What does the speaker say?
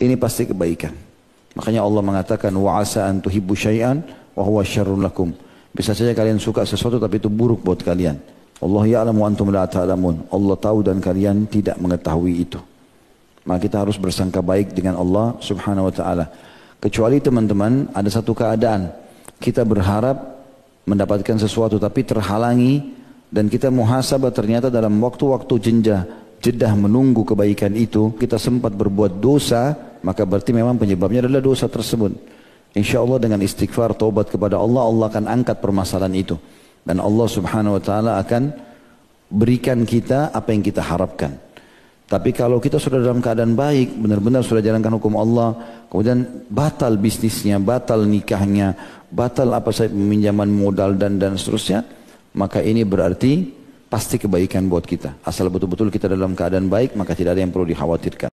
ini pasti kebaikan. Makanya Allah mengatakan wa asa an tuhibbu syai'an wa huwa syarrun lakum. Bisa saja kalian suka sesuatu tapi itu buruk buat kalian. Allah ya'lamu antum la ta'lamun. Allah tahu dan kalian tidak mengetahui itu. Maka kita harus bersangka baik dengan Allah Subhanahu wa taala. Kecuali teman-teman ada satu keadaan kita berharap mendapatkan sesuatu tapi terhalangi dan kita muhasabah ternyata dalam waktu-waktu jenja jedah menunggu kebaikan itu kita sempat berbuat dosa maka berarti memang penyebabnya adalah dosa tersebut. Insya Allah dengan istighfar, taubat kepada Allah, Allah akan angkat permasalahan itu. Dan Allah subhanahu wa ta'ala akan berikan kita apa yang kita harapkan. Tapi kalau kita sudah dalam keadaan baik, benar-benar sudah jalankan hukum Allah, kemudian batal bisnisnya, batal nikahnya, batal apa saya peminjaman modal dan dan seterusnya, maka ini berarti pasti kebaikan buat kita. Asal betul-betul kita dalam keadaan baik, maka tidak ada yang perlu dikhawatirkan.